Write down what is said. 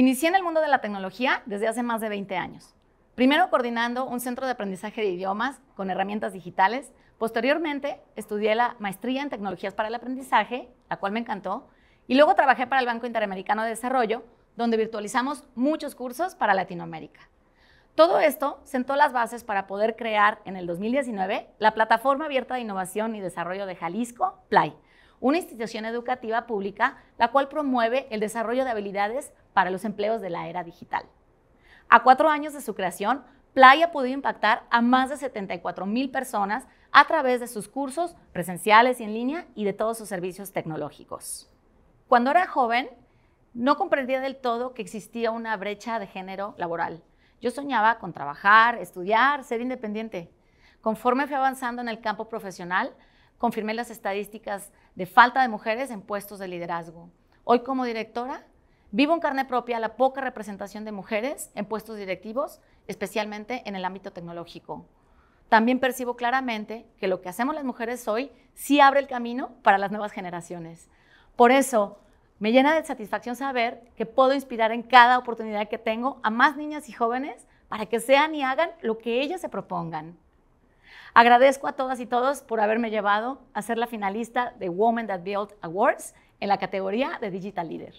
Inicié en el mundo de la tecnología desde hace más de 20 años. Primero coordinando un centro de aprendizaje de idiomas con herramientas digitales. Posteriormente estudié la maestría en tecnologías para el aprendizaje, la cual me encantó. Y luego trabajé para el Banco Interamericano de Desarrollo, donde virtualizamos muchos cursos para Latinoamérica. Todo esto sentó las bases para poder crear en el 2019 la plataforma abierta de innovación y desarrollo de Jalisco, Play una institución educativa pública la cual promueve el desarrollo de habilidades para los empleos de la era digital. A cuatro años de su creación, Playa ha podido impactar a más de 74 mil personas a través de sus cursos presenciales y en línea y de todos sus servicios tecnológicos. Cuando era joven, no comprendía del todo que existía una brecha de género laboral. Yo soñaba con trabajar, estudiar, ser independiente. Conforme fui avanzando en el campo profesional, confirmé las estadísticas de falta de mujeres en puestos de liderazgo. Hoy como directora, vivo en carne propia la poca representación de mujeres en puestos directivos, especialmente en el ámbito tecnológico. También percibo claramente que lo que hacemos las mujeres hoy sí abre el camino para las nuevas generaciones. Por eso, me llena de satisfacción saber que puedo inspirar en cada oportunidad que tengo a más niñas y jóvenes para que sean y hagan lo que ellas se propongan. Agradezco a todas y todos por haberme llevado a ser la finalista de Women That Build Awards en la categoría de Digital Leader.